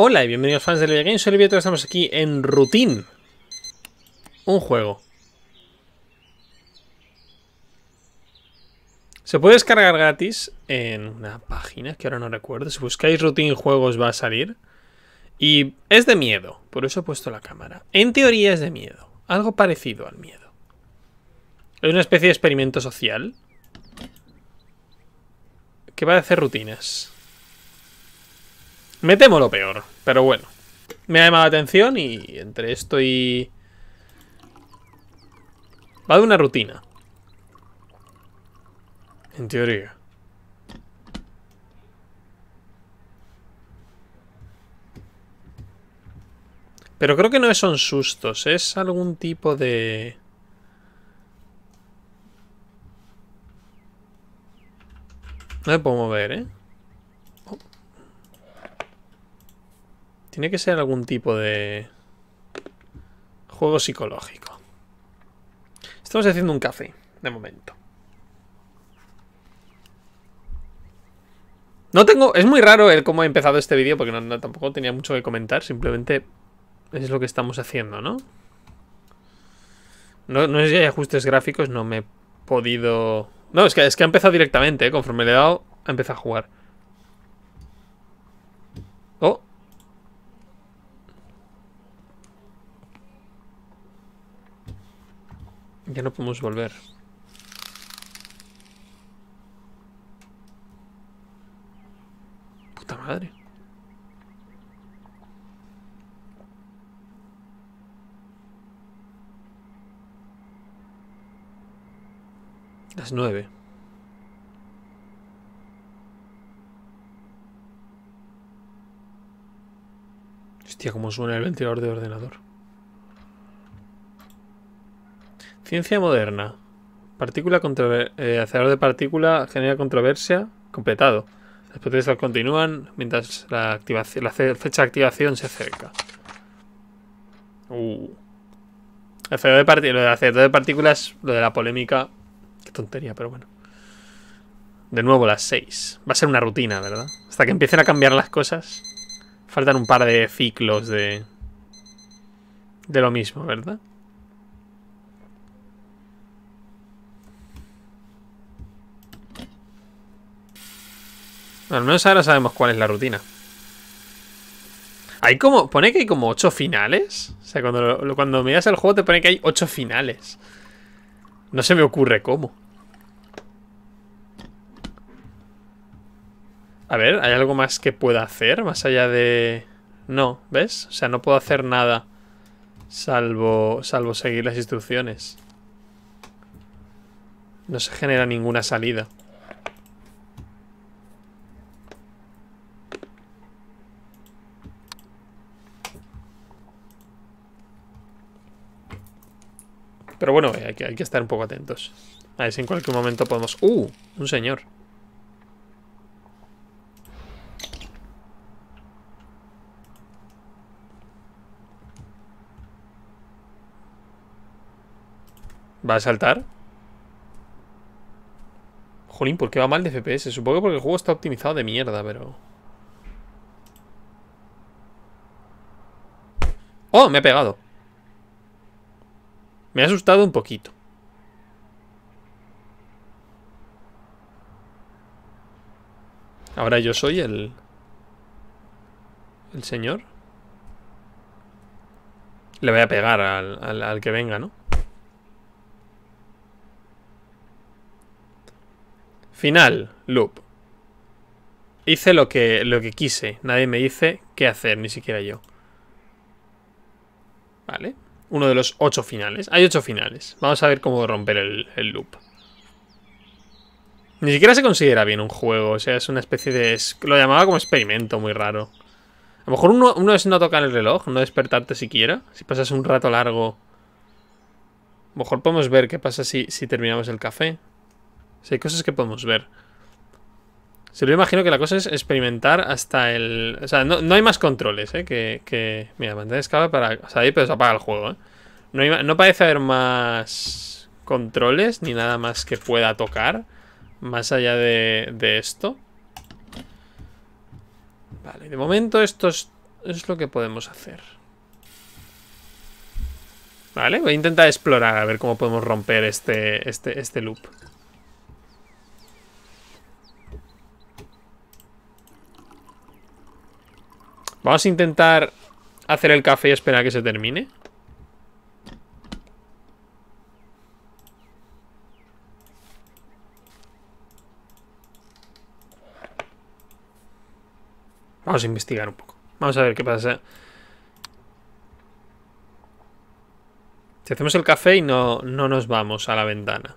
Hola y bienvenidos fans de Games, soy Vieto, estamos aquí en Routine. Un juego. Se puede descargar gratis en una página que ahora no recuerdo. Si buscáis Routine Juegos va a salir. Y es de miedo, por eso he puesto la cámara. En teoría es de miedo, algo parecido al miedo. Es una especie de experimento social que va a hacer rutinas. Me temo lo peor, pero bueno. Me ha llamado la atención y entre esto y... Va de una rutina. En teoría. Pero creo que no son sustos, es algún tipo de... No me puedo mover, ¿eh? Tiene que ser algún tipo de juego psicológico. Estamos haciendo un café, de momento. No tengo... Es muy raro el cómo he empezado este vídeo porque tampoco tenía mucho que comentar. Simplemente es lo que estamos haciendo, ¿no? No, no sé si hay ajustes gráficos, no me he podido... No, es que, es que ha empezado directamente, ¿eh? conforme le he dado, ha empezado a jugar. Oh, Ya no podemos volver. Puta madre. Las nueve. Hostia, cómo suena el ventilador de ordenador. Ciencia moderna. Partícula eh, acelerador de partícula genera controversia. Completado. Las protestas continúan mientras la, fecha de activación se acerca. Uh. Acelerador de partículas, lo acelerador de partículas, lo de la polémica. Qué tontería, pero bueno. De nuevo las seis. Va a ser una rutina, ¿verdad? Hasta que empiecen a cambiar las cosas. Faltan un par de ciclos de... De lo mismo, ¿verdad? Al menos ahora sabemos cuál es la rutina. Hay como. Pone que hay como ocho finales. O sea, cuando, miras el juego te pone que hay ocho finales. No se me ocurre cómo. A ver, ¿hay algo más que pueda hacer? Más allá de. No, ¿ves? O sea, no puedo hacer nada. Salvo. Salvo seguir las instrucciones. No se genera ninguna salida. Pero bueno, hay que, hay que estar un poco atentos. A ver si en cualquier momento podemos... ¡Uh! Un señor. ¿Va a saltar? Jolín, ¿por qué va mal de FPS? Supongo que porque el juego está optimizado de mierda, pero... ¡Oh! Me ha pegado. Me ha asustado un poquito. Ahora yo soy el... El señor. Le voy a pegar al, que venga, ¿no? Final, loop. Hice lo que, lo que quise. Nadie me dice qué hacer, ni siquiera yo. Vale uno de los ocho finales. Hay ocho finales. Vamos a ver cómo romper el, loop. Ni siquiera se considera bien un juego. O sea, es una especie de... lo llamaba como experimento muy raro. A lo mejor uno, es no tocar el reloj, no despertarte siquiera. Si pasas un rato largo... A lo mejor podemos ver qué pasa si, si terminamos el café. Si hay cosas que podemos ver. Se lo imagino que la cosa es experimentar hasta el... O sea, no, hay más controles, ¿eh? Que, que... Mira, mantén escala para... O sea, ahí pero se apaga el juego, ¿eh? No, parece haber más controles ni nada más que pueda tocar más allá de, de esto. Vale, de momento esto es, es lo que podemos hacer. Vale, voy a intentar explorar a ver cómo podemos romper este, este, este loop. Vamos a intentar hacer el café y esperar a que se termine. Vamos a investigar un poco. Vamos a ver qué pasa. Si hacemos el café y no, no nos vamos a la ventana.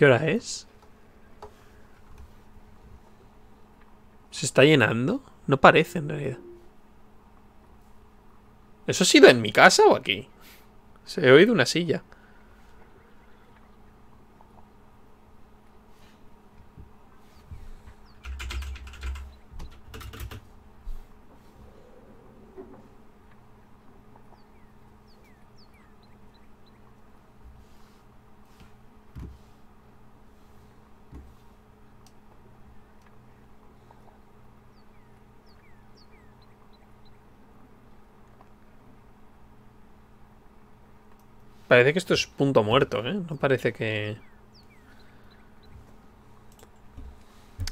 ¿Qué hora es? ¿Se está llenando? No parece en realidad. ¿Eso ha sido en mi casa o aquí? Se he oído una silla. Parece que esto es punto muerto, ¿eh? No parece que...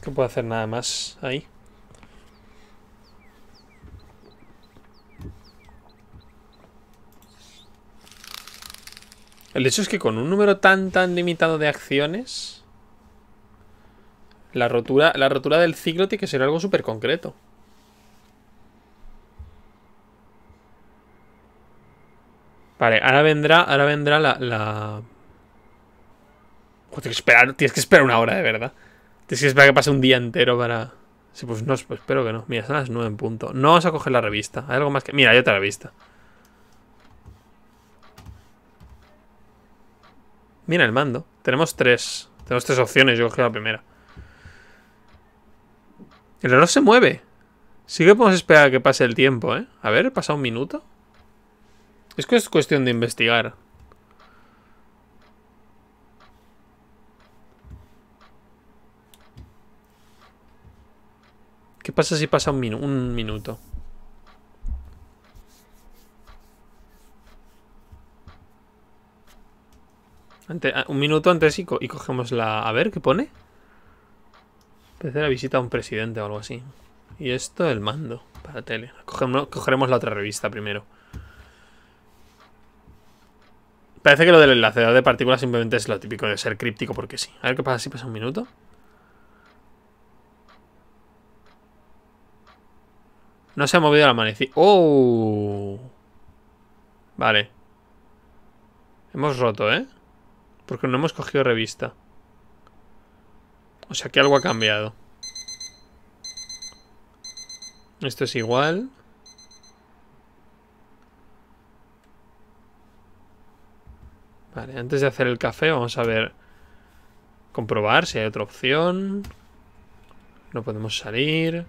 Que puedo hacer nada más ahí. El hecho es que con un número tan tan limitado de acciones... La rotura, la rotura del ciclo tiene que ser algo súper concreto. Vale, ahora vendrá, ahora vendrá la... la... tienes, que esperar, tienes que esperar una hora, de verdad. Tienes que esperar que pase un día entero para... Sí, pues no, pues espero que no. Mira, son las nueve en punto. No vamos a coger la revista. Hay algo más que... Mira, hay otra revista. Mira el mando. Tenemos tres. Tenemos tres opciones. Yo cogí la primera. El reloj se mueve. Sí que podemos esperar a que pase el tiempo, ¿eh? A ver, pasado un minuto? Es que es cuestión de investigar. ¿Qué pasa si pasa un, minuto? Ah, un minuto antes y, cogemos la... A ver, ¿qué pone? Tercera visita a un presidente o algo así. Y esto, el mando para tele. cogeremos la otra revista primero. Parece que lo del enlacedor de partículas simplemente es lo típico de ser críptico porque sí. A ver qué pasa si pasa un minuto. No se ha movido la manecilla. ¡Oh! Vale. Hemos roto, ¿eh? Porque no hemos cogido revista. O sea que algo ha cambiado. Esto es igual. Vale, antes de hacer el café vamos a ver... Comprobar si hay otra opción. No podemos salir.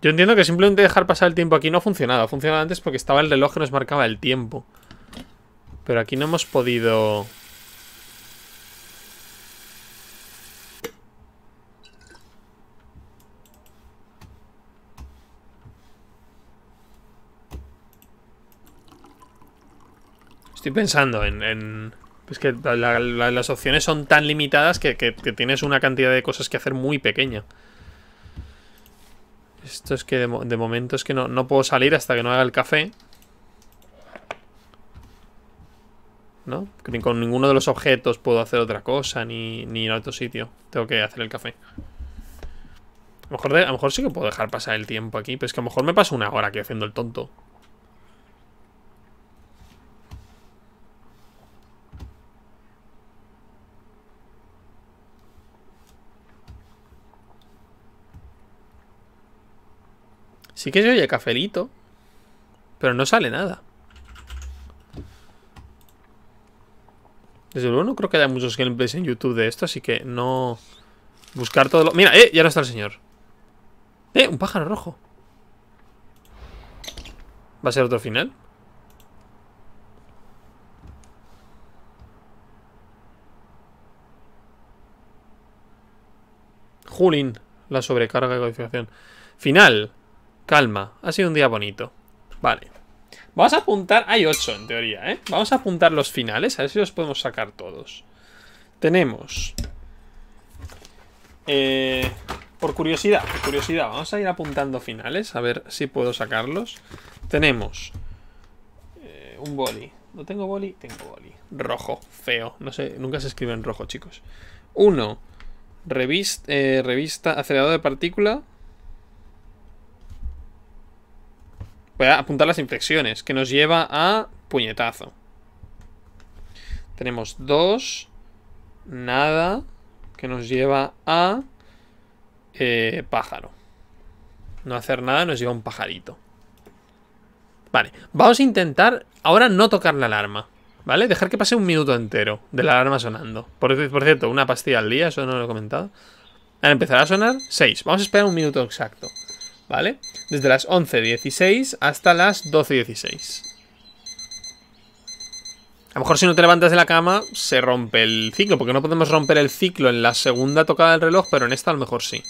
Yo entiendo que simplemente dejar pasar el tiempo aquí no ha funcionado. Ha funcionado antes porque estaba el reloj que nos marcaba el tiempo. Pero aquí no hemos podido... Estoy pensando en... Es pues que las opciones son tan limitadas que, tienes una cantidad de cosas que hacer muy pequeña. Esto es que de, momento es que no, puedo salir hasta que no haga el café. ¿No? con ninguno de los objetos puedo hacer otra cosa ni, ni ir otro sitio. Tengo que hacer el café. A lo, mejor a lo mejor sí que puedo dejar pasar el tiempo aquí, pero es que a lo mejor me paso una hora aquí haciendo el tonto. Sí que se oye cafelito. Pero no sale nada. Desde luego no creo que haya muchos gameplays en YouTube de esto, así que no... Buscar todo lo... Mira, eh, ya no está el señor. Eh, un pájaro rojo. ¿Va a ser otro final? Julin, la sobrecarga de codificación. Final. Calma, ha sido un día bonito. Vale. Vamos a apuntar... Hay ocho, en teoría, ¿eh? Vamos a apuntar los finales, a ver si los podemos sacar todos. Tenemos... Eh, por curiosidad, por curiosidad, vamos a ir apuntando finales, a ver si puedo sacarlos. Tenemos... Eh, un boli. ¿No tengo boli? Tengo boli. Rojo, feo. No sé, nunca se escribe en rojo, chicos. Uno. Revista, eh, revista acelerador de partícula Voy a apuntar las inflexiones, que nos lleva a puñetazo. Tenemos dos, nada, que nos lleva a eh, pájaro. No hacer nada nos lleva a un pajarito. Vale, vamos a intentar ahora no tocar la alarma. ¿Vale? Dejar que pase un minuto entero de la alarma sonando. Por, por cierto, una pastilla al día, eso no lo he comentado. Ahora empezará a sonar Seis. Vamos a esperar un minuto exacto. ¿Vale? vale desde las 11.16 hasta las 12.16. A lo mejor si no te levantas de la cama, se rompe el ciclo, porque no podemos romper el ciclo en la segunda tocada del reloj, pero en esta a lo mejor sí.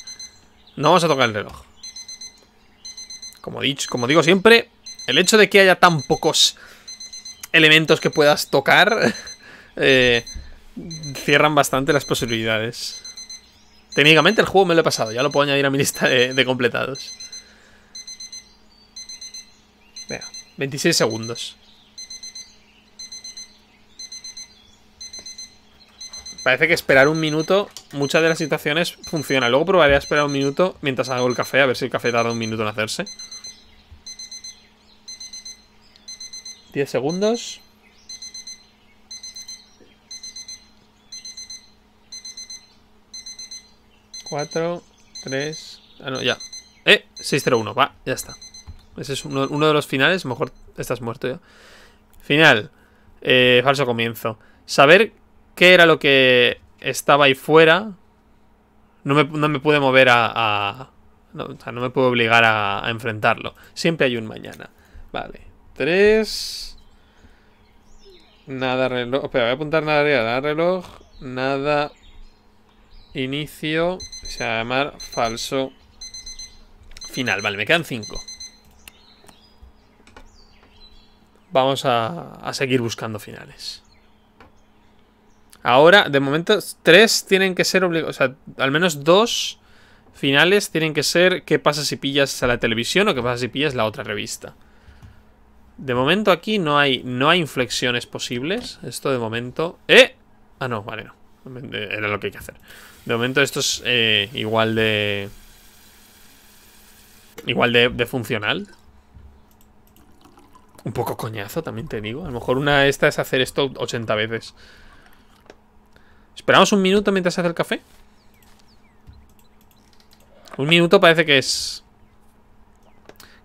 No vamos a tocar el reloj. Como, digo siempre, el hecho de que haya tan pocos elementos que puedas tocar eh, cierran bastante las posibilidades. Técnicamente el juego me lo he pasado, ya lo puedo añadir a mi lista de completados. 26 segundos. Parece que esperar un minuto, muchas de las situaciones funciona. Luego probaré a esperar un minuto mientras hago el café, a ver si el café tarda un minuto en hacerse. 10 segundos. 4, 3 Ah, no, ya. Eh, 1 va, ya está. Ese es uno, de los finales. mejor estás muerto ya. Final. Eh, falso comienzo. Saber qué era lo que estaba ahí fuera. No me, no me pude mover a. no, o sea, no, me puedo obligar a, enfrentarlo. Siempre hay un mañana. Vale. Tres. Nada reloj. pero voy a apuntar nada arriba. Nada reloj. Nada. Inicio. Se va a llamar falso. Final. Vale, me quedan cinco. vamos a, seguir buscando finales. Ahora, de momento, tres tienen que ser obligados. O sea, al menos dos finales tienen que ser qué pasa si pillas a la televisión o qué pasa si pillas la otra revista. De momento aquí no hay, no hay inflexiones posibles. Esto de momento... ¡Eh! Ah, no, vale, no. Era lo que hay que hacer. De momento esto es eh, igual de... Igual de funcional. Un poco coñazo, también te digo. A lo mejor una de estas es hacer esto 80 veces. ¿Esperamos un minuto mientras se hace el café? Un minuto parece que es...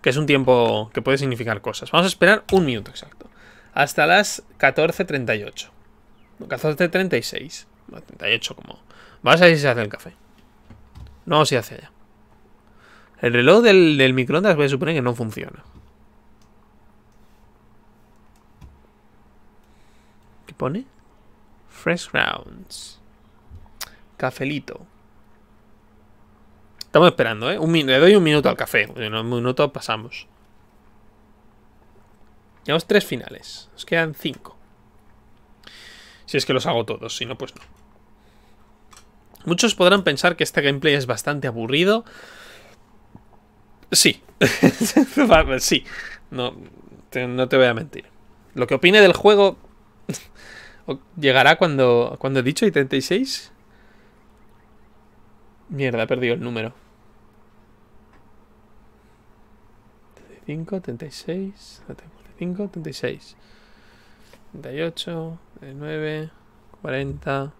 Que es un tiempo que puede significar cosas. Vamos a esperar un minuto exacto. Hasta las 14.38. 14.36. 38 como... Vamos a ver si se hace el café. No, se hace allá. El reloj del, del microondas voy a suponer que no funciona. pone? Fresh Grounds. Cafelito. Estamos esperando, ¿eh? le doy un minuto al café. En un minuto pasamos. Llevamos tres finales. Nos quedan cinco. Si es que los hago todos, si no, pues no. Muchos podrán pensar que este gameplay es bastante aburrido. Sí. sí. No, no te voy a mentir. Lo que opine del juego llegará cuando, cuando he dicho, y 36. Mierda, he perdido el número. 35, 36, 35, 36, 38, 39, 40.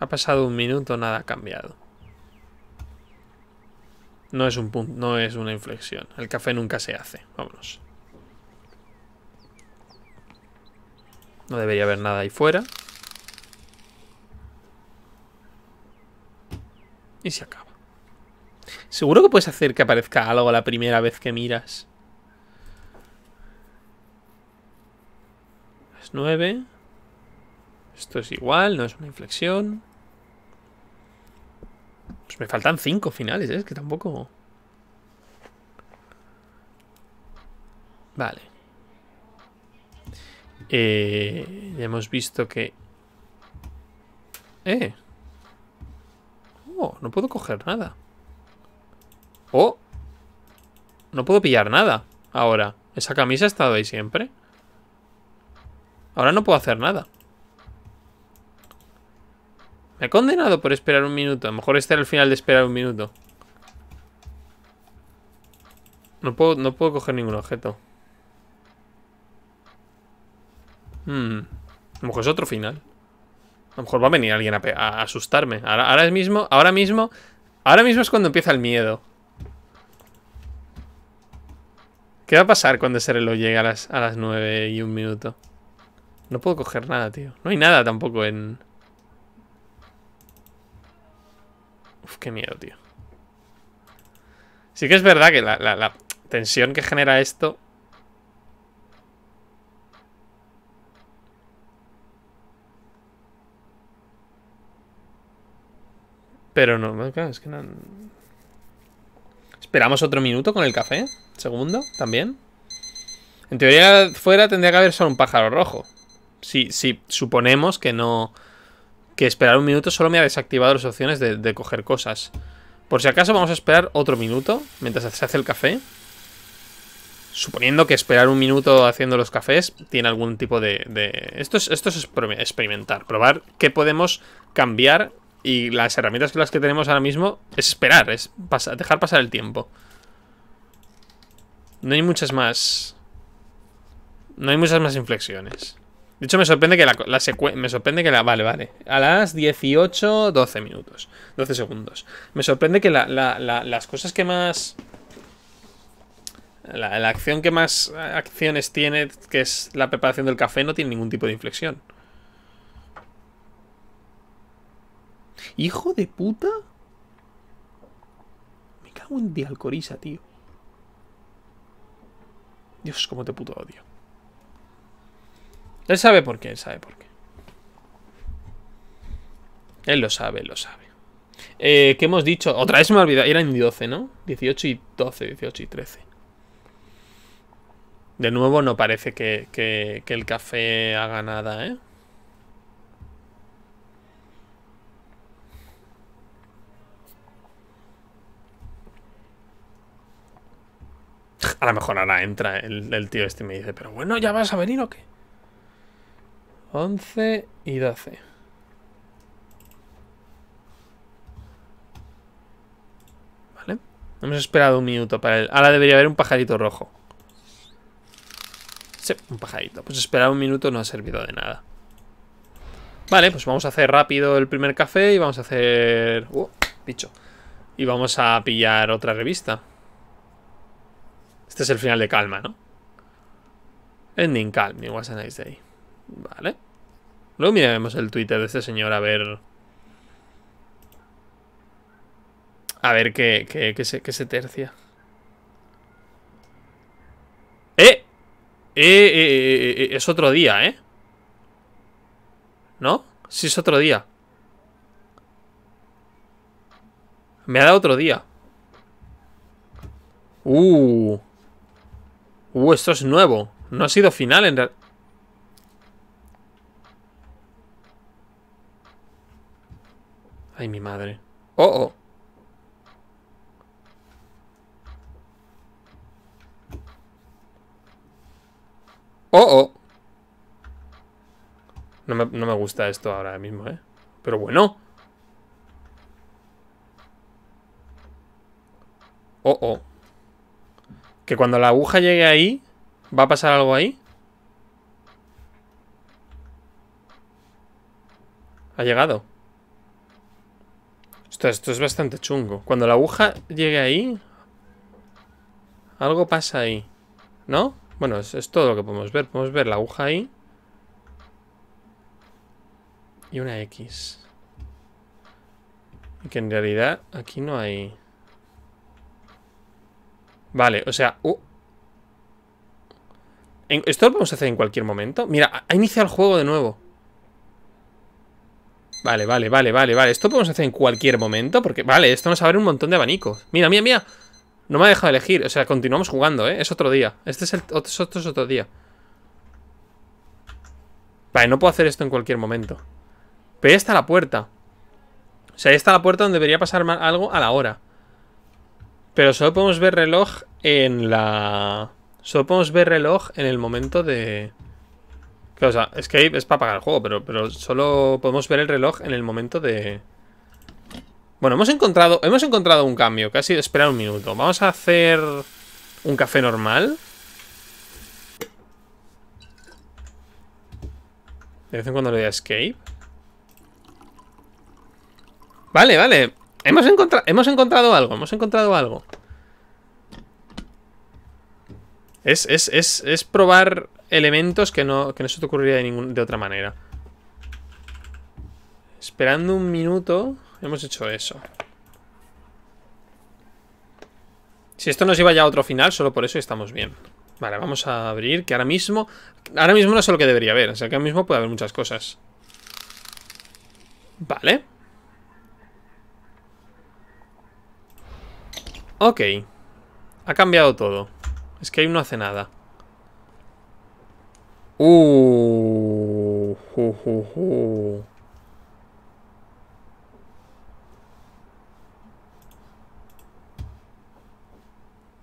Ha pasado un minuto, nada ha cambiado. No es un no es una inflexión. El café nunca se hace. Vámonos. No debería haber nada ahí fuera. Y se acaba. Seguro que puedes hacer que aparezca algo la primera vez que miras. Es nueve. Esto es igual, no es una inflexión. Pues me faltan cinco finales, ¿eh? es que tampoco... Vale. Eh, ya hemos visto que... ¡Eh! Oh, no puedo coger nada. ¡Oh! No puedo pillar nada ahora. Esa camisa ha estado ahí siempre. Ahora no puedo hacer nada. Me he condenado por esperar un minuto. A lo mejor este era el final de esperar un minuto. No puedo, no puedo coger ningún objeto. Hmm. A lo mejor es otro final. A lo mejor va a venir alguien a, asustarme. Ahora, mismo, ahora mismo, ahora mismo es cuando empieza el miedo. ¿Qué va a pasar cuando ese reloj llegue a las, nueve 9 y un minuto? No puedo coger nada, tío. No hay nada tampoco en... Uf, qué miedo, tío. Sí que es verdad que la tensión que genera esto Pero no, es que no... Esperamos otro minuto con el café. Segundo, también. En teoría, fuera tendría que haber solo un pájaro rojo. Si, si suponemos que no... Que esperar un minuto solo me ha desactivado las opciones de, coger cosas. Por si acaso vamos a esperar otro minuto mientras se hace el café. Suponiendo que esperar un minuto haciendo los cafés tiene algún tipo de... Esto, esto es experimentar, probar qué podemos cambiar y las herramientas que las que tenemos ahora mismo es esperar, es dejar pasar el tiempo. No hay muchas más... No hay muchas más inflexiones. De hecho, me sorprende que la, la Me sorprende que la... Vale, vale. A las 18, 12 minutos. 12 segundos. Me sorprende que la, las cosas que más... la acción que más acciones tiene, que es la preparación del café, no tiene ningún tipo de inflexión. ¡Hijo de puta! Me cago en Dialcoriza, tío. Dios, cómo te puto odio. Él sabe por qué, él sabe por qué. Él lo sabe, él lo sabe. Eh, ¿Qué hemos dicho? Otra vez me he olvidado. en 12, ¿no? 18 y 12, 18 y 13. De nuevo, no parece que el café haga nada, ¿eh? A lo mejor ahora entra el, tío este y me dice, pero bueno, ¿ya vas a venir o qué? 11 y 12. Vale. Hemos esperado un minuto para él. Ahora debería haber un pajarito rojo. Sí, un pajarito. Pues esperar un minuto no ha servido de nada. Vale, pues vamos a hacer rápido el primer café y vamos a hacer... Uh, bicho. Y vamos a pillar otra revista. Este es el final de Calma, ¿no? Ending Calm, igual a nice day. Vale. Luego miraremos el Twitter de este señor a ver... A ver qué, qué, qué, se, se tercia. Eh eh, eh, eh, eh, es otro día, ¿eh? ¿No? Sí, es otro día. Me ha dado otro día. Uh. Uh, esto es nuevo. No ha sido final en realidad. Ay, mi madre. Oh, oh. Oh, oh. No me, no me gusta esto ahora mismo, ¿eh? Pero bueno. Oh, oh. Que cuando la aguja llegue ahí, ¿va a pasar algo ahí? Ha llegado. Esto, es bastante chungo. Cuando la aguja llegue ahí, algo pasa ahí. ¿No? Bueno, es, todo lo que podemos ver. Podemos ver la aguja ahí. Y una X. que en realidad aquí no hay... Vale, o sea... ¿Esto lo podemos hacer en cualquier momento? Mira, ha iniciado el juego de nuevo. Vale, vale, vale, vale, vale. Esto podemos hacer en cualquier momento porque... Vale, esto nos abre un montón de abanicos. Mira, mira, mira. No me ha dejado elegir. O sea, continuamos jugando, ¿eh? Es otro día. Este es, el, otro, otro, otro día. Vale, no puedo hacer esto en cualquier momento. Pero ahí está la puerta. O sea, ahí está la puerta donde debería pasar algo a la hora. Pero solo podemos ver reloj en la... Solo podemos ver reloj en el momento de... o sea, escape es para apagar el juego, pero, pero solo podemos ver el reloj en el momento de... Bueno, hemos encontrado, hemos encontrado un cambio, casi esperar un minuto. Vamos a hacer un café normal. De vez en cuando le doy a escape. Vale, vale. Hemos, encontrado algo, hemos encontrado algo. Es, probar elementos que no, que no se te ocurriría de, de otra manera. Esperando un minuto, hemos hecho eso. Si esto nos lleva ya a otro final, solo por eso estamos bien. Vale, vamos a abrir, que ahora mismo... Ahora mismo no sé lo que debería haber, o sea que ahora mismo puede haber muchas cosas. Vale. Ok. Ha cambiado todo. Es que ahí no hace nada. Uh,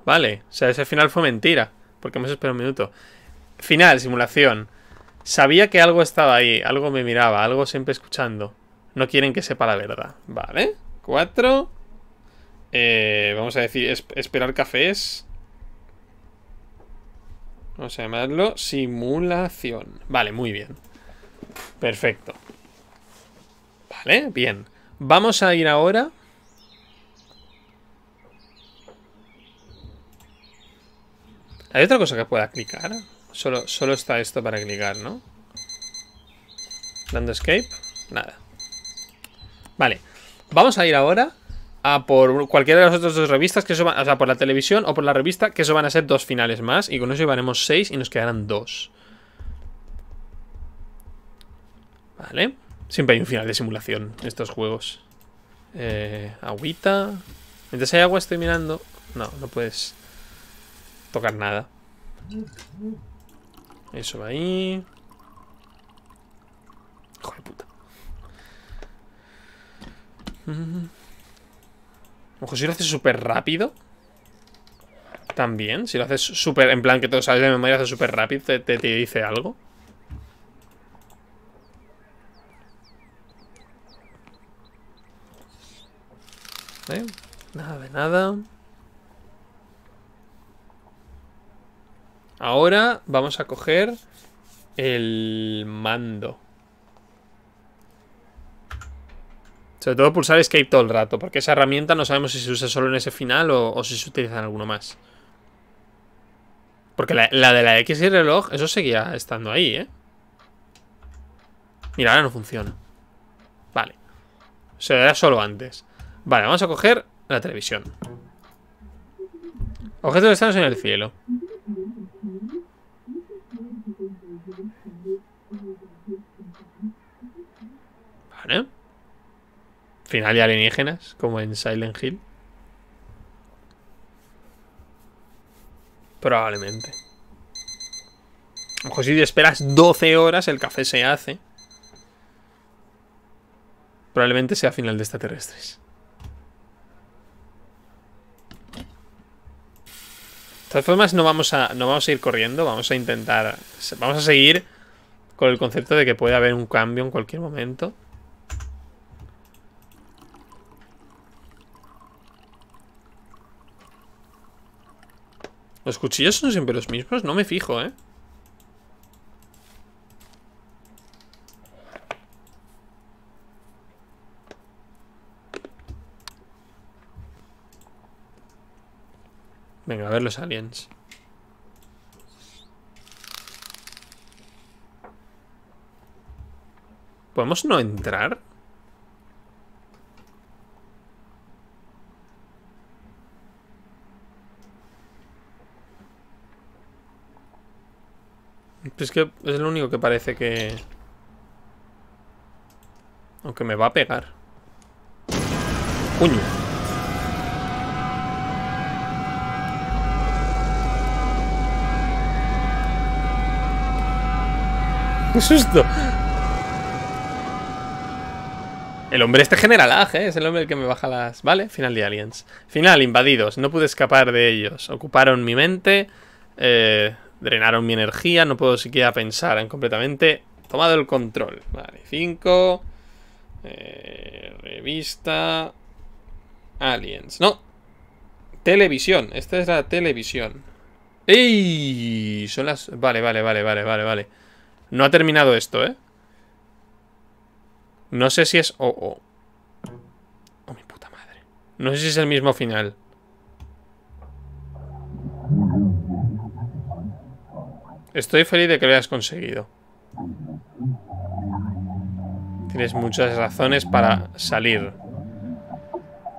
vale, o sea, ese final fue mentira. Porque hemos esperado un minuto. Final, simulación. Sabía que algo estaba ahí, algo me miraba, algo siempre escuchando. No quieren que sepa la verdad. Vale, cuatro... Eh, vamos a decir, esperar cafés. Vamos a llamarlo simulación. Vale, muy bien. Perfecto. Vale, bien. Vamos a ir ahora... ¿Hay otra cosa que pueda clicar? Solo, solo está esto para clicar, ¿no? Dando escape. Nada. Vale. Vamos a ir ahora a por cualquiera de las otras dos revistas, que eso o sea, por la televisión o por la revista, que eso van a ser dos finales más. Y con eso llevaremos seis y nos quedarán dos. Vale. Siempre hay un final de simulación en estos juegos. Eh, agüita. Mientras hay agua estoy mirando. No, no puedes tocar nada. Eso va ahí. Hijo puta. Ojo, si lo haces súper rápido. También, si lo haces súper... En plan que todo sabes de memoria, haces súper rápido, te, dice algo. ¿Eh? Nada de nada. Ahora vamos a coger el mando. Sobre todo pulsar escape todo el rato, porque esa herramienta no sabemos si se usa solo en ese final o, si se utiliza en alguno más. Porque la, de la X y reloj, eso seguía estando ahí, ¿eh? Mira, ahora no funciona. Vale. Se era solo antes. Vale, vamos a coger la televisión. Objetos están en el cielo. final de alienígenas, como en Silent Hill. Probablemente. A lo mejor si esperas 12 horas, el café se hace. Probablemente sea final de extraterrestres. De todas formas, no vamos a, no vamos a ir corriendo, vamos a intentar. Vamos a seguir con el concepto de que puede haber un cambio en cualquier momento. ¿Los cuchillos son siempre los mismos? No me fijo, ¿eh? Venga, a ver los aliens. ¿Podemos no entrar? Pues es que es lo único que parece que... Aunque me va a pegar. ¿Cuño? ¡Qué susto! El hombre este general age ¿eh? es el hombre que me baja las... Vale, final de Aliens. Final, invadidos. No pude escapar de ellos. Ocuparon mi mente. Eh, Drenaron mi energía, no puedo siquiera pensar Han completamente. Tomado el control. Vale, 5. Eh, revista. Aliens. No. Televisión. Esta es la televisión. ¡Ey! Son las... Vale, vale, vale, vale, vale, vale. No ha terminado esto, ¿eh? No sé si es... Oh, oh. Oh, mi puta madre. No sé si es el mismo final. Estoy feliz de que lo hayas conseguido. Tienes muchas razones para salir.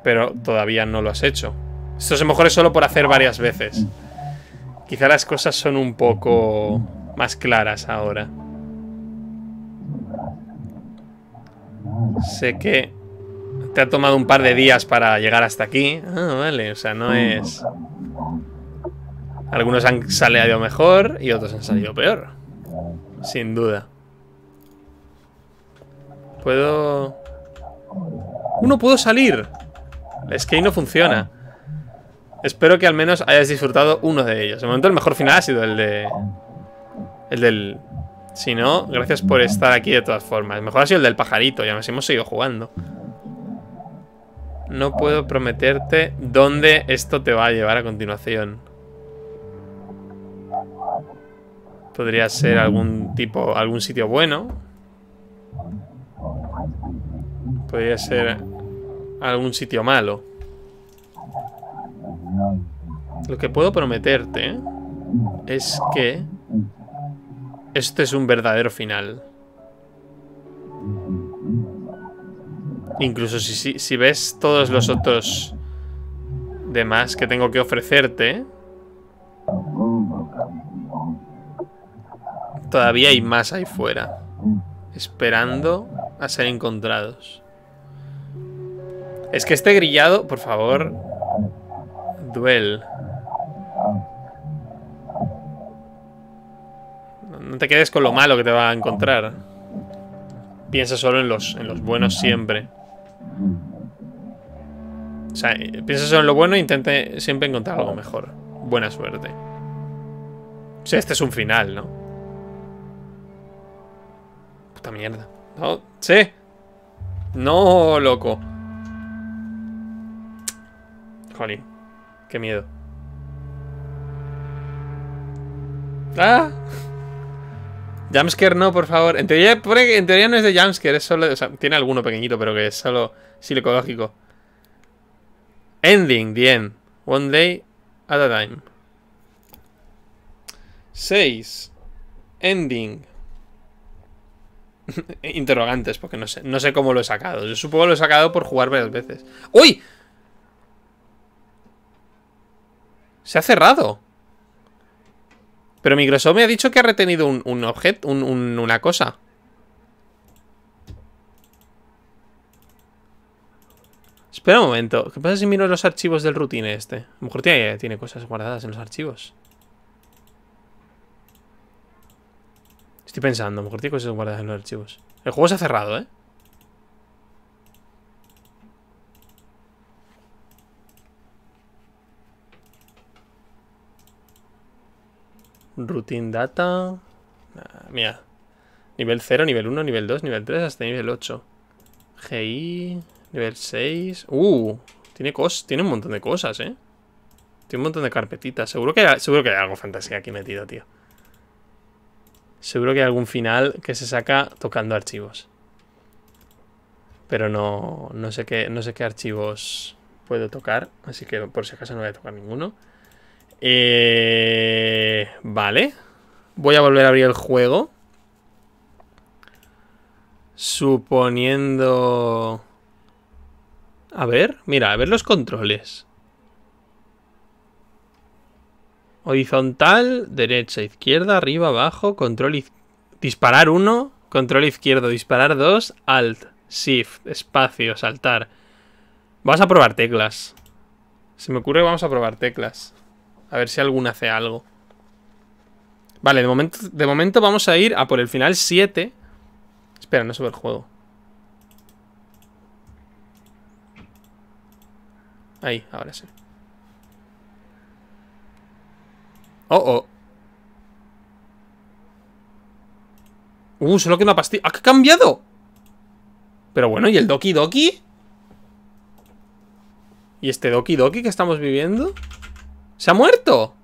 Pero todavía no lo has hecho. Esto se mejor solo por hacer varias veces. Quizá las cosas son un poco más claras ahora. Sé que te ha tomado un par de días para llegar hasta aquí. Ah, vale, o sea, no es... Algunos han salido mejor y otros han salido peor. Sin duda. Puedo... ¡Uno puedo salir! Es que ahí no funciona. Espero que al menos hayas disfrutado uno de ellos. De momento el mejor final ha sido el de... El del... Si no, gracias por estar aquí de todas formas. El mejor ha sido el del pajarito. Ya nos hemos seguido jugando. No puedo prometerte dónde esto te va a llevar a continuación. Podría ser algún tipo, algún sitio bueno. Podría ser algún sitio malo. Lo que puedo prometerte es que este es un verdadero final. Incluso si, si, si ves todos los otros demás que tengo que ofrecerte, Todavía hay más ahí fuera, esperando a ser encontrados. Es que este grillado, por favor, duel. No te quedes con lo malo que te va a encontrar. Piensa solo en los, en los buenos siempre. O sea, piensa solo en lo bueno e intente siempre encontrar algo mejor. Buena suerte. O sea, este es un final, ¿no? Puta mierda. No, sí. No, loco. Jolín. Qué miedo. ¡Ah! Jamsker no, por favor. En teoría, en teoría no es de Jamsker. es solo... O sea, tiene alguno pequeñito, pero que es solo Silicológico. Ending, the end. One day at a time. 6. Ending. interrogantes, porque no sé, no sé cómo lo he sacado. Yo supongo que lo he sacado por jugar varias veces. ¡Uy! Se ha cerrado. Pero Microsoft me ha dicho que ha retenido un, objeto, un, una cosa. Espera un momento. ¿Qué pasa si miro los archivos del routine este? A lo mejor tiene cosas guardadas en los archivos. Estoy pensando, a lo mejor tiene cosas guardadas en los archivos. El juego se ha cerrado, ¿eh? Routine data. Ah, mira. Nivel 0, nivel 1, nivel 2, nivel 3, hasta nivel 8. GI, nivel 6. Uh, tiene, cos tiene un montón de cosas, ¿eh? Tiene un montón de carpetitas. Seguro que, seguro que hay algo fantasía aquí metido, tío. Seguro que hay algún final que se saca tocando archivos. Pero no, no, sé qué, no sé qué archivos puedo tocar. Así que por si acaso no voy a tocar ninguno. Eh, vale. Voy a volver a abrir el juego. Suponiendo... A ver, mira, a ver los controles. Horizontal, derecha, izquierda, arriba, abajo, control Disparar 1, control izquierdo, disparar 2, alt, shift, espacio, saltar. Vamos a probar teclas. Se me ocurre vamos a probar teclas. A ver si alguna hace algo. Vale, de momento, de momento vamos a ir a por el final 7. Espera, no sube el juego. Ahí, ahora sí. Oh, oh. Uh, solo que una pastilla. ¡Ha cambiado! Pero bueno, ¿y el Doki Doki? ¿Y este Doki Doki que estamos viviendo? ¡Se ha muerto!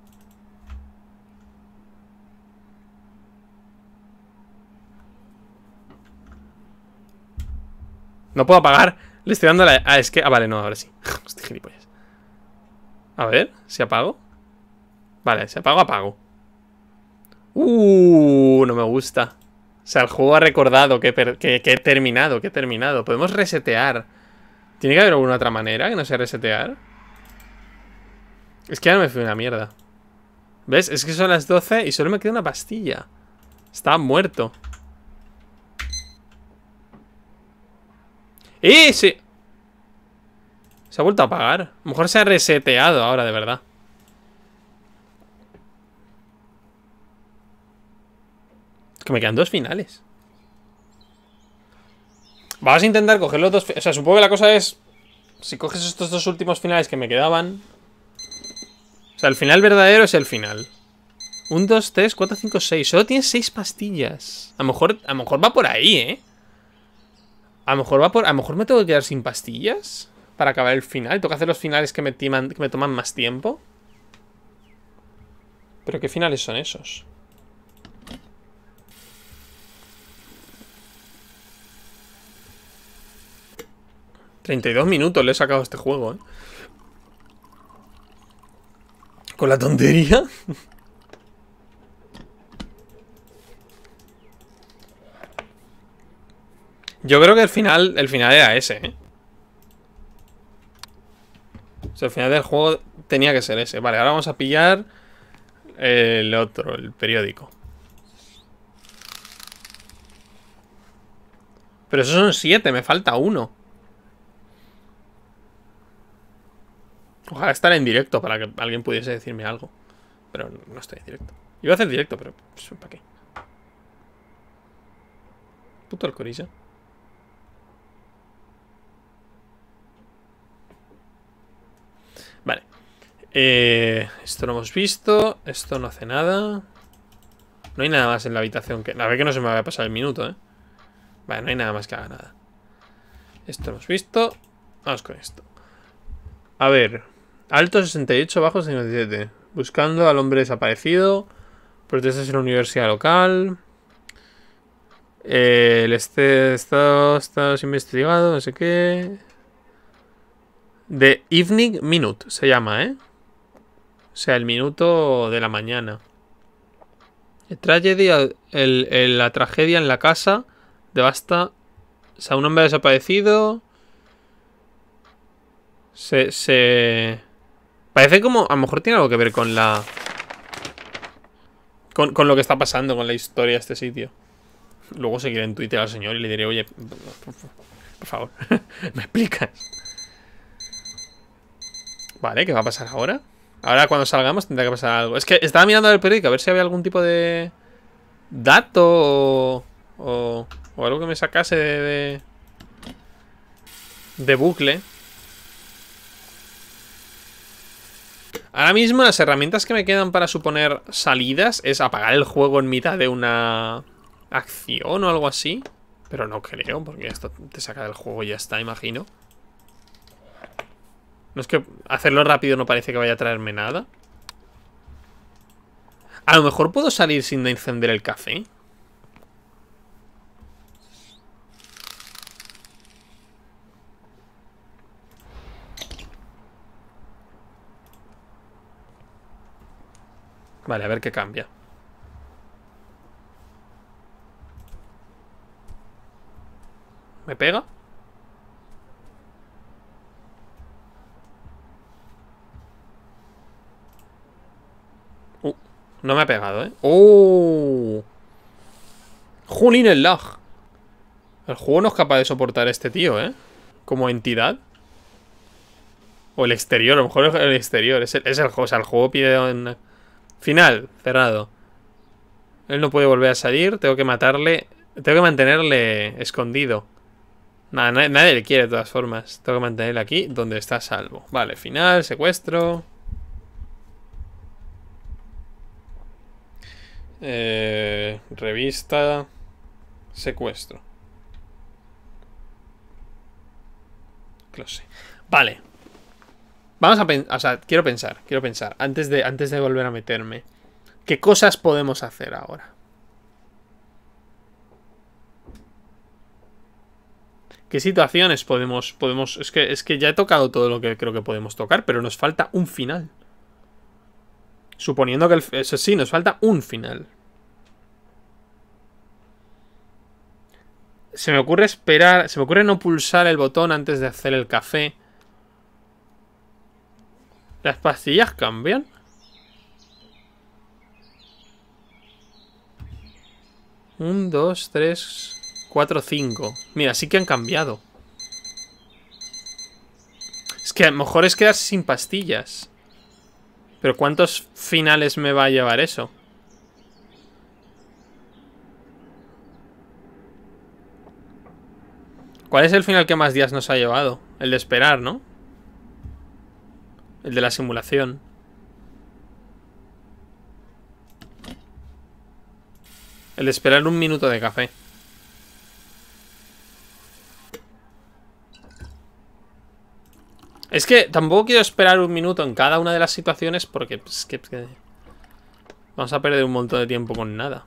No puedo apagar. Le estoy dando la... Ah, es que... Ah, vale, no, ahora sí. Estoy gilipollas. A ver, si apago. Vale, se apago, apago. Uh, no me gusta. O sea, el juego ha recordado que, que, que he terminado, que he terminado. Podemos resetear. Tiene que haber alguna otra manera que no sea resetear. Es que ya no me fui una mierda. ¿Ves? Es que son las 12 y solo me queda una pastilla. está muerto. ¡Y ¡Eh, sí! Se ha vuelto a apagar. A lo mejor se ha reseteado ahora, de verdad. Que me quedan dos finales. Vamos a intentar coger los dos... O sea, supongo que la cosa es... Si coges estos dos últimos finales que me quedaban... O sea, el final verdadero es el final. 1, 2, 3, 4, cinco, seis Solo tienes seis pastillas. A lo mejor, a mejor va por ahí, ¿eh? A lo mejor va por... A lo mejor me tengo que quedar sin pastillas para acabar el final. Tengo que hacer los finales que me toman más tiempo. ¿Pero qué finales son esos? 32 minutos le he sacado este juego, ¿eh? Con la tontería. Yo creo que el final, el final era ese, ¿eh? O sea, el final del juego tenía que ser ese. Vale, ahora vamos a pillar el otro, el periódico. Pero esos son siete, me falta uno. Ojalá estar en directo para que alguien pudiese decirme algo. Pero no estoy en directo. Iba a hacer directo, pero pues, ¿para qué? Puto alcoriza. Vale. Eh, esto lo hemos visto. Esto no hace nada. No hay nada más en la habitación. que A ver que no se me va a pasar el minuto, ¿eh? Vale, no hay nada más que haga nada. Esto lo hemos visto. Vamos con esto. A ver... Alto 68, bajo 57. Buscando al hombre desaparecido. Protestas en la universidad local. el este estado, estado investigado, no sé qué. The Evening Minute se llama, ¿eh? O sea, el minuto de la mañana. la tragedia en la casa devasta. O sea, un hombre desaparecido. Se, se, Parece como... A lo mejor tiene algo que ver con la... Con, lo que está pasando, con la historia de este sitio. Luego seguiré en Twitter al señor y le diré, oye, por favor, me explicas. Vale, ¿qué va a pasar ahora? Ahora cuando salgamos tendrá que pasar algo. Es que estaba mirando el periódico a ver si había algún tipo de dato o, o, algo que me sacase de, de bucle. Ahora mismo las herramientas que me quedan para suponer salidas es apagar el juego en mitad de una acción o algo así. Pero no creo, porque esto te saca del juego y ya está, imagino. No es que hacerlo rápido no parece que vaya a traerme nada. A lo mejor puedo salir sin encender el café. Vale, a ver qué cambia. ¿Me pega? Uh, no me ha pegado, ¿eh? ¡Oh! ¡Junin el lag! El juego no es capaz de soportar a este tío, ¿eh? Como entidad. O el exterior, a lo mejor el exterior. Es el, es el, o sea, el juego pide... En, Final, cerrado. Él no puede volver a salir, tengo que matarle. Tengo que mantenerle escondido. Nada, nadie, le quiere de todas formas. Tengo que mantenerle aquí donde está a salvo. Vale, final, secuestro. Eh, revista. Secuestro. Close. Vale, Vamos a pensar, o sea, quiero pensar, quiero pensar, antes de, antes de volver a meterme, ¿qué cosas podemos hacer ahora? ¿Qué situaciones podemos, podemos, es que, es que ya he tocado todo lo que creo que podemos tocar, pero nos falta un final. Suponiendo que el, eso sí, nos falta un final. Se me ocurre esperar, se me ocurre no pulsar el botón antes de hacer el café ¿Las pastillas cambian? Un, dos, tres, cuatro, cinco. Mira, sí que han cambiado. Es que a lo mejor es quedarse sin pastillas. Pero ¿cuántos finales me va a llevar eso? ¿Cuál es el final que más días nos ha llevado? El de esperar, ¿no? El de la simulación. El de esperar un minuto de café. Es que tampoco quiero esperar un minuto en cada una de las situaciones porque... Pues, vamos a perder un montón de tiempo con nada.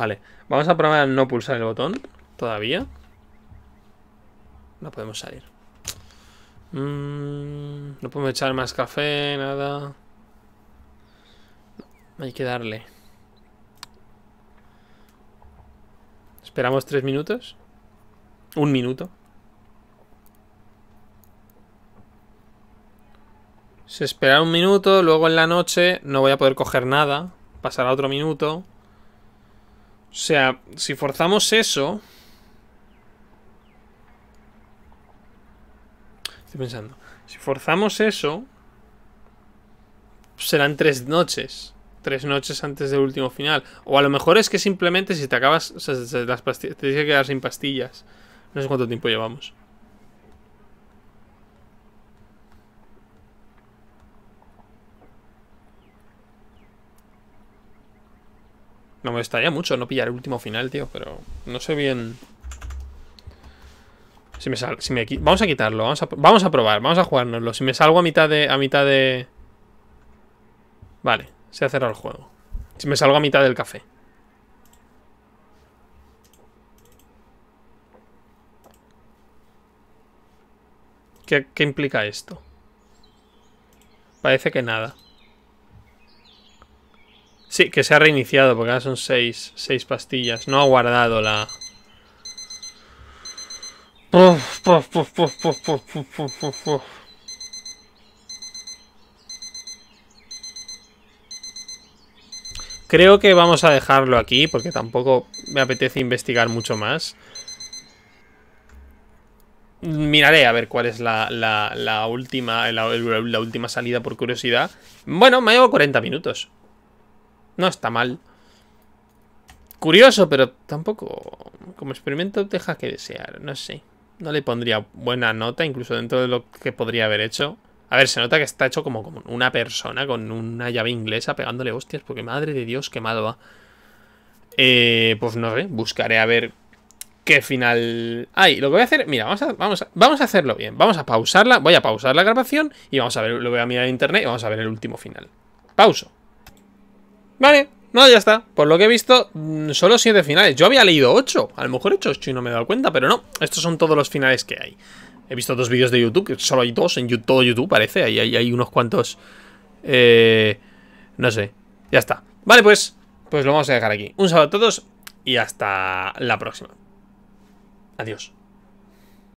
Vale, vamos a probar no pulsar el botón todavía. No podemos salir. Mm, no podemos echar más café, nada. hay que darle. Esperamos tres minutos. Un minuto. Se espera un minuto, luego en la noche no voy a poder coger nada. Pasará otro minuto. O sea, si forzamos eso... Estoy pensando. Si forzamos eso... Serán tres noches. Tres noches antes del último final. O a lo mejor es que simplemente si te acabas... las te tienes que quedar sin pastillas. No sé cuánto tiempo llevamos. No Me gustaría mucho no pillar el último final, tío, pero no sé bien... Si me si me, vamos a quitarlo, vamos a, vamos a probar, vamos a jugárnoslo. Si me salgo a mitad de... A mitad de... Vale, se ha cerrado el juego. Si me salgo a mitad del café. qué implica esto? Parece que nada. Sí, que se ha reiniciado, porque ahora son seis, pastillas. No ha guardado la... Creo que vamos a dejarlo aquí, porque tampoco me apetece investigar mucho más. Miraré a ver cuál es la, última, la, la última salida por curiosidad. Bueno, me llevo 40 minutos. No está mal. Curioso, pero tampoco... Como experimento deja que desear, no sé. No le pondría buena nota, incluso dentro de lo que podría haber hecho. A ver, se nota que está hecho como, como una persona con una llave inglesa pegándole hostias, porque madre de Dios, qué mal va. Eh, pues no sé, buscaré a ver qué final hay. Lo que voy a hacer, mira, vamos a, vamos, vamos a hacerlo bien. Vamos a pausarla, voy a pausar la grabación y vamos a ver, lo voy a mirar en internet y vamos a ver el último final. Pauso. Vale, no, ya está. Por lo que he visto, mm, solo siete finales. Yo había leído ocho. A lo mejor he hecho 8 y no me he dado cuenta, pero no. Estos son todos los finales que hay. He visto dos vídeos de YouTube, que solo hay dos en todo YouTube parece. Ahí hay, unos cuantos... Eh, no sé. Ya está. Vale, pues, pues lo vamos a dejar aquí. Un saludo a todos y hasta la próxima. Adiós.